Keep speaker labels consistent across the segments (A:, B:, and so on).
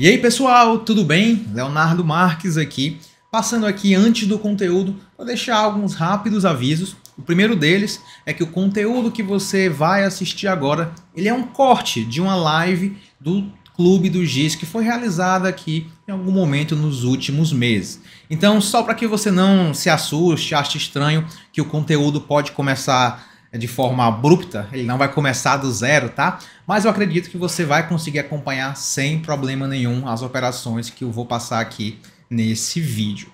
A: E aí pessoal, tudo bem? Leonardo Marques aqui, passando aqui antes do conteúdo para deixar alguns rápidos avisos. O primeiro deles é que o conteúdo que você vai assistir agora, ele é um corte de uma live do Clube do Giz que foi realizada aqui em algum momento nos últimos meses. Então, só para que você não se assuste, ache estranho que o conteúdo pode começar de forma abrupta, ele não vai começar do zero, tá? Mas eu acredito que você vai conseguir acompanhar sem problema nenhum as operações que eu vou passar aqui nesse vídeo.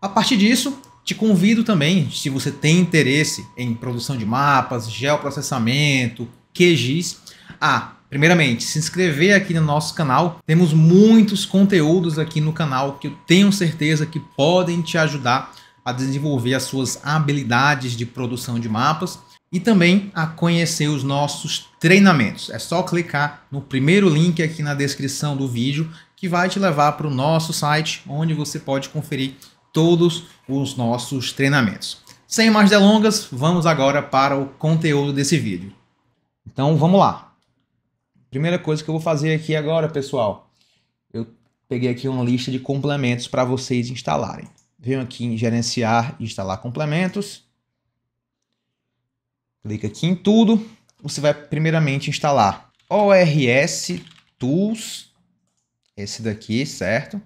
A: A partir disso, te convido também, se você tem interesse em produção de mapas, geoprocessamento, QGIS, a Primeiramente, se inscrever aqui no nosso canal. Temos muitos conteúdos aqui no canal que eu tenho certeza que podem te ajudar a desenvolver as suas habilidades de produção de mapas e também a conhecer os nossos treinamentos. É só clicar no primeiro link aqui na descrição do vídeo que vai te levar para o nosso site, onde você pode conferir todos os nossos treinamentos. Sem mais delongas, vamos agora para o conteúdo desse vídeo. Então vamos lá. Primeira coisa que eu vou fazer aqui agora, pessoal, eu peguei aqui uma lista de complementos para vocês instalarem. Venho aqui em gerenciar e instalar complementos Clica aqui em tudo. Você vai primeiramente instalar ORS Tools, esse daqui, certo?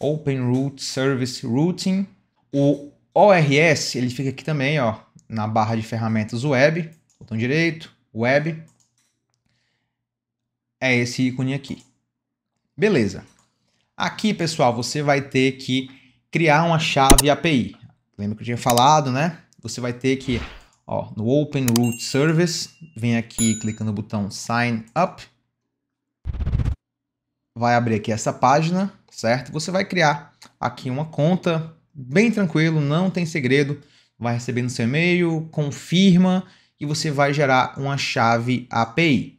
A: Open Root Service Routing. O ORS, ele fica aqui também, ó, na barra de ferramentas web, botão direito, web. É esse ícone aqui. Beleza. Aqui, pessoal, você vai ter que criar uma chave API. Lembra que eu tinha falado, né? Você vai ter que Ó, no Open Root Service, vem aqui clicando no botão Sign Up. Vai abrir aqui essa página, certo? Você vai criar aqui uma conta, bem tranquilo, não tem segredo. Vai receber no seu e-mail, confirma e você vai gerar uma chave API.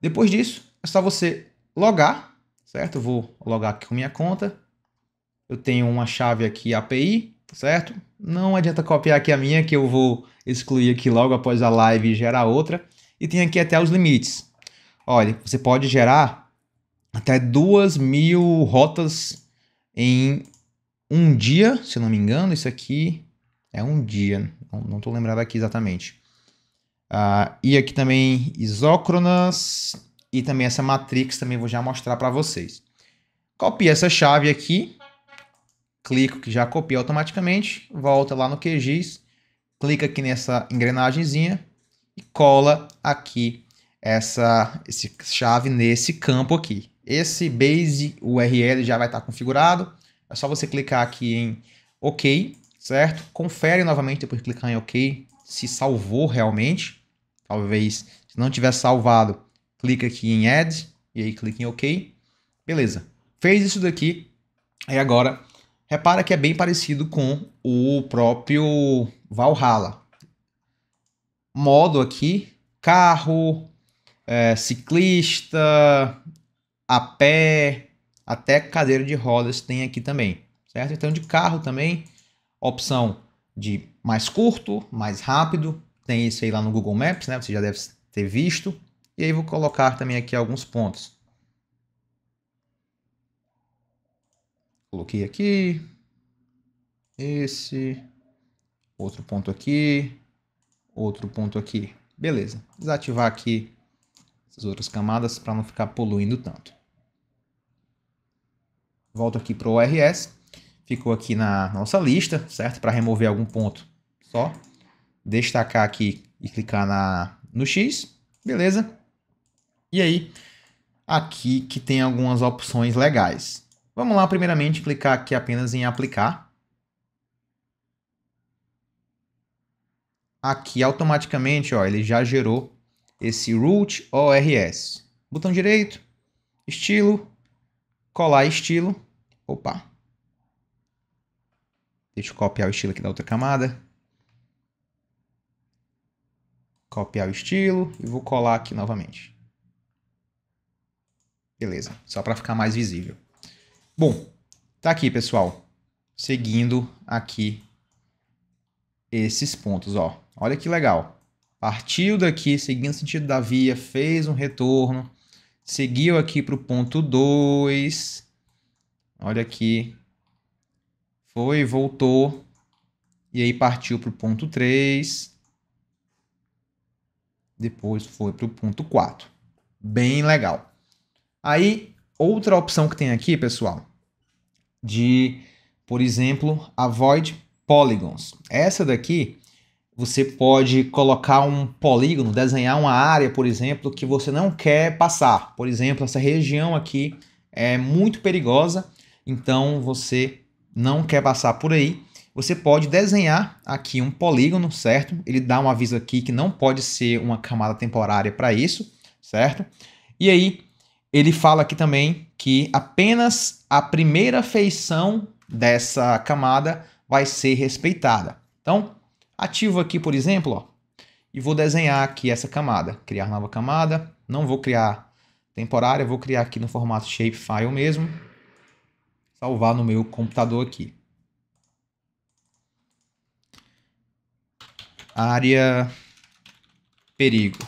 A: Depois disso, é só você logar, certo? Eu vou logar aqui com minha conta. Eu tenho uma chave aqui API, certo? Não adianta copiar aqui a minha, que eu vou excluir aqui logo após a live e gerar outra. E tem aqui até os limites. Olha, você pode gerar até 2 mil rotas em um dia, se não me engano. Isso aqui é um dia, não estou lembrado aqui exatamente. Uh, e aqui também isócronas e também essa matrix também vou já mostrar para vocês. Copie essa chave aqui, clico que já copia automaticamente, volta lá no QGIS, clica aqui nessa engrenagemzinha e cola aqui essa, essa chave nesse campo aqui. Esse base URL já vai estar tá configurado, é só você clicar aqui em OK, certo? Confere novamente depois de clicar em OK se salvou realmente. Talvez, se não tiver salvado, clica aqui em Add e aí clica em OK. Beleza. Fez isso daqui. E agora Repara que é bem parecido com o próprio Valhalla. Modo aqui, carro, é, ciclista, a pé, até cadeira de rodas tem aqui também, certo? Então de carro também, opção de mais curto, mais rápido, tem isso aí lá no Google Maps, né? Você já deve ter visto. E aí vou colocar também aqui alguns pontos. Coloquei aqui. Esse. Outro ponto aqui. Outro ponto aqui. Beleza. Desativar aqui essas outras camadas para não ficar poluindo tanto. Volto aqui para o ORS Ficou aqui na nossa lista, certo? Para remover algum ponto, só destacar aqui e clicar na, no X. Beleza. E aí, aqui que tem algumas opções legais. Vamos lá, primeiramente, clicar aqui apenas em aplicar. Aqui, automaticamente, ó, ele já gerou esse root ORS. Botão direito, estilo, colar estilo. Opa. Deixa eu copiar o estilo aqui da outra camada. Copiar o estilo e vou colar aqui novamente. Beleza, só para ficar mais visível. Bom, tá aqui, pessoal. Seguindo aqui esses pontos, ó. Olha que legal. Partiu daqui, seguindo o sentido da via, fez um retorno, seguiu aqui para o ponto 2. Olha aqui. Foi, voltou. E aí partiu para o ponto 3. Depois foi para o ponto 4. Bem legal. Aí, outra opção que tem aqui, pessoal, de, por exemplo, avoid polygons. Essa daqui você pode colocar um polígono, desenhar uma área, por exemplo, que você não quer passar. Por exemplo, essa região aqui é muito perigosa, então você não quer passar por aí. Você pode desenhar aqui um polígono, certo? Ele dá um aviso aqui que não pode ser uma camada temporária para isso, certo? E aí ele fala aqui também que apenas a primeira feição dessa camada vai ser respeitada. Então, ativo aqui, por exemplo, ó, e vou desenhar aqui essa camada. Criar nova camada. Não vou criar temporária, vou criar aqui no formato shapefile mesmo. Salvar no meu computador aqui. Área perigo.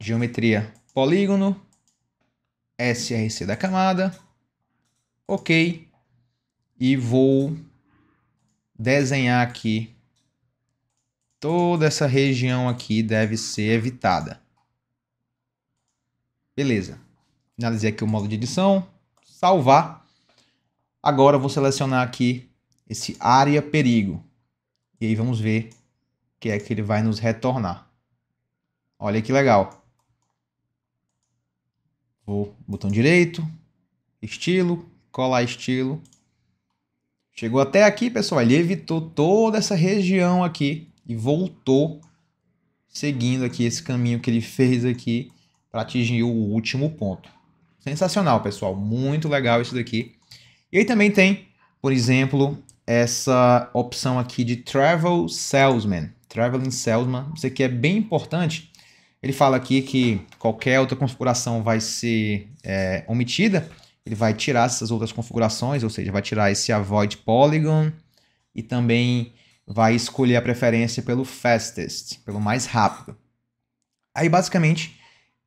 A: Geometria polígono src da camada, ok, e vou desenhar aqui. Toda essa região aqui deve ser evitada. Beleza. Finalizei aqui o modo de edição. Salvar. Agora vou selecionar aqui esse área perigo. E aí vamos ver o que é que ele vai nos retornar. Olha que legal. Vou, botão direito, estilo, colar estilo. Chegou até aqui, pessoal, ele evitou toda essa região aqui e voltou seguindo aqui esse caminho que ele fez aqui para atingir o último ponto. Sensacional, pessoal, muito legal isso daqui. E aí também tem, por exemplo, essa opção aqui de Travel Salesman, Traveling Salesman, isso aqui é bem importante ele fala aqui que qualquer outra configuração vai ser é, omitida. Ele vai tirar essas outras configurações, ou seja, vai tirar esse avoid polygon e também vai escolher a preferência pelo fastest, pelo mais rápido. Aí basicamente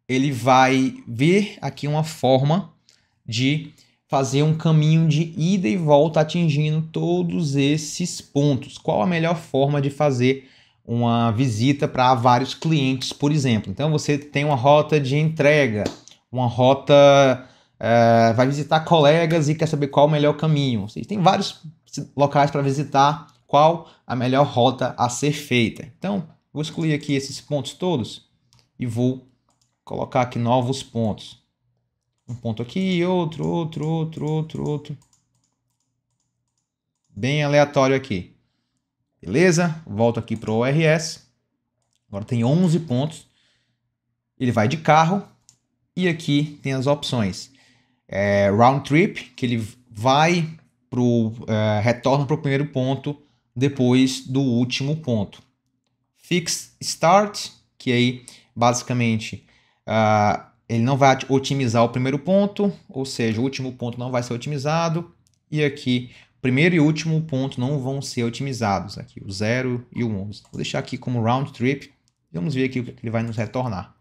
A: ele vai ver aqui uma forma de fazer um caminho de ida e volta atingindo todos esses pontos. Qual a melhor forma de fazer uma visita para vários clientes, por exemplo. Então você tem uma rota de entrega, uma rota é, vai visitar colegas e quer saber qual o melhor caminho. Vocês têm vários locais para visitar, qual a melhor rota a ser feita. Então vou excluir aqui esses pontos todos e vou colocar aqui novos pontos. Um ponto aqui, outro, outro, outro, outro, outro. Bem aleatório aqui. Beleza? Volto aqui para o ORS. Agora tem 11 pontos. Ele vai de carro. E aqui tem as opções. É, round trip, que ele vai para o é, para o primeiro ponto depois do último ponto. Fixed start, que aí basicamente uh, ele não vai otimizar o primeiro ponto, ou seja, o último ponto não vai ser otimizado. E aqui primeiro e último ponto não vão ser otimizados aqui, o 0 e o 11. Vou deixar aqui como round trip e vamos ver aqui o que ele vai nos retornar.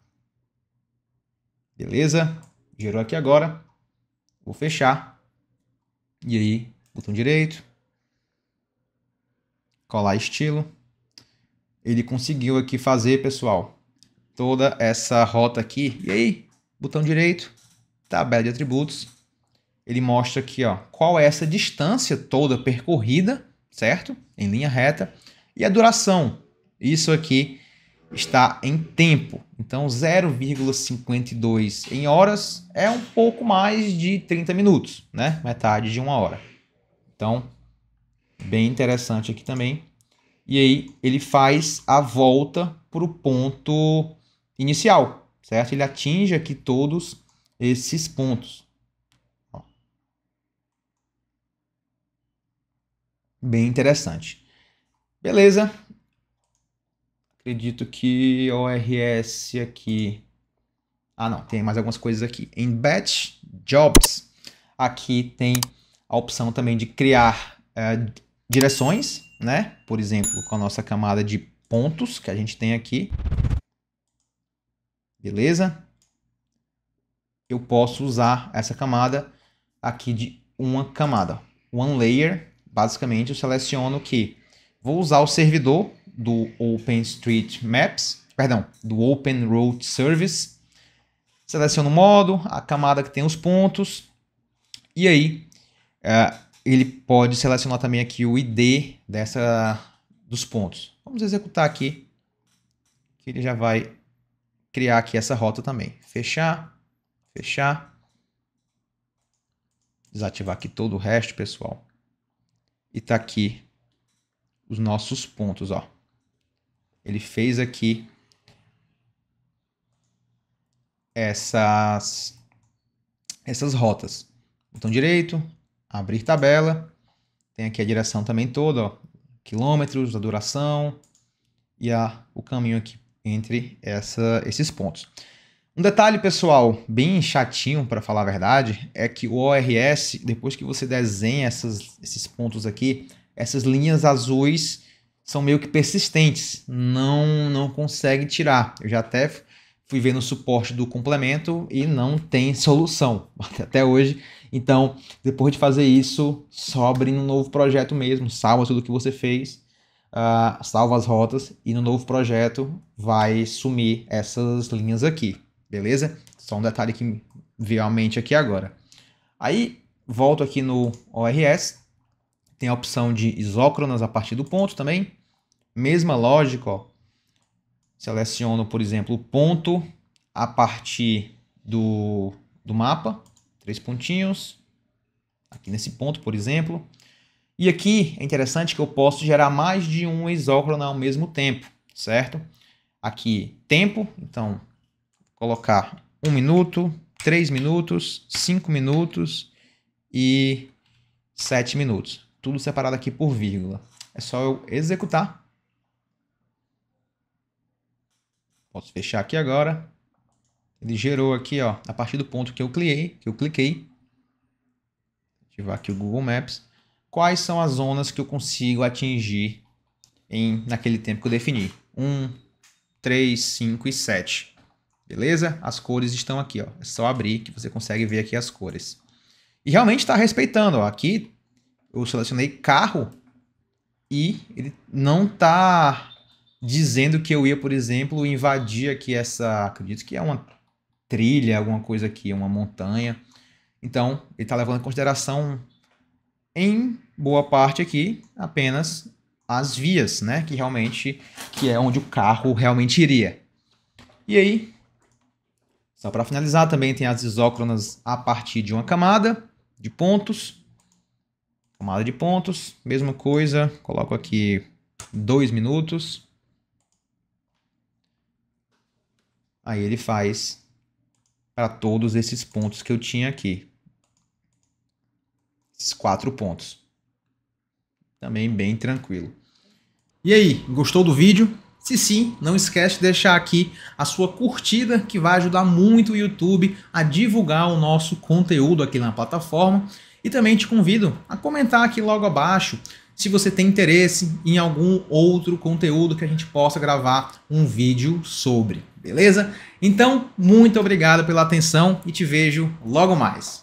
A: Beleza? Gerou aqui agora. Vou fechar. E aí, botão direito. Colar estilo. Ele conseguiu aqui fazer, pessoal, toda essa rota aqui. E aí, botão direito, tabela de atributos ele mostra aqui ó, qual é essa distância toda percorrida, certo? Em linha reta. E a duração. Isso aqui está em tempo. Então 0,52 em horas é um pouco mais de 30 minutos, né? Metade de uma hora. Então, bem interessante aqui também. E aí ele faz a volta para o ponto inicial, certo? Ele atinge aqui todos esses pontos. bem interessante. Beleza. Acredito que ORS aqui. Ah, não, tem mais algumas coisas aqui. Em Batch Jobs, aqui tem a opção também de criar eh, direções, né? Por exemplo, com a nossa camada de pontos que a gente tem aqui. Beleza? Eu posso usar essa camada aqui de uma camada, one layer, Basicamente, eu seleciono que vou usar o servidor do OpenStreetMaps, perdão, do Open Road Service. Seleciono o modo, a camada que tem os pontos. E aí, é, ele pode selecionar também aqui o ID dessa dos pontos. Vamos executar aqui, que ele já vai criar aqui essa rota também. Fechar, fechar. Desativar aqui todo o resto, pessoal. E tá aqui os nossos pontos, ó. Ele fez aqui essas essas rotas. Botão direito, abrir tabela. Tem aqui a direção também toda, ó, quilômetros, a duração e a, o caminho aqui entre essa, esses pontos. Um detalhe, pessoal, bem chatinho para falar a verdade, é que o ORS, depois que você desenha essas, esses pontos aqui, essas linhas azuis são meio que persistentes, não, não consegue tirar. Eu já até fui ver no suporte do complemento e não tem solução até hoje. Então, depois de fazer isso, sobre no novo projeto mesmo, salva tudo que você fez, uh, salva as rotas e no novo projeto vai sumir essas linhas aqui beleza? Só um detalhe que veio à mente aqui agora. Aí, volto aqui no ORS, tem a opção de isócronas a partir do ponto também. Mesma lógica, ó. Seleciono, por exemplo, o ponto a partir do, do mapa, três pontinhos, aqui nesse ponto, por exemplo. E aqui é interessante que eu posso gerar mais de um isócrona ao mesmo tempo, certo? Aqui, tempo, então colocar um minuto, três minutos, cinco minutos e sete minutos. Tudo separado aqui por vírgula. É só eu executar. Posso fechar aqui agora. Ele gerou aqui, ó, a partir do ponto que eu cliquei, que eu cliquei. Ativar aqui o Google Maps. Quais são as zonas que eu consigo atingir em naquele tempo que eu defini? 1, 3, 5 e 7. Beleza? As cores estão aqui, ó. É só abrir que você consegue ver aqui as cores. E realmente está respeitando, ó. Aqui eu selecionei carro e ele não está dizendo que eu ia, por exemplo, invadir aqui essa, acredito que é uma trilha, alguma coisa aqui, uma montanha. Então, ele está levando em consideração, em boa parte aqui, apenas as vias, né? Que realmente, que é onde o carro realmente iria. E aí, só para finalizar, também tem as isócronas a partir de uma camada de pontos. Camada de pontos, mesma coisa, coloco aqui 2 minutos. Aí ele faz para todos esses pontos que eu tinha aqui. Esses quatro pontos. Também bem tranquilo. E aí, gostou do vídeo? Se sim, não esquece de deixar aqui a sua curtida, que vai ajudar muito o YouTube a divulgar o nosso conteúdo aqui na plataforma. E também te convido a comentar aqui logo abaixo se você tem interesse em algum outro conteúdo que a gente possa gravar um vídeo sobre, beleza? Então, muito obrigado pela atenção e te vejo logo mais.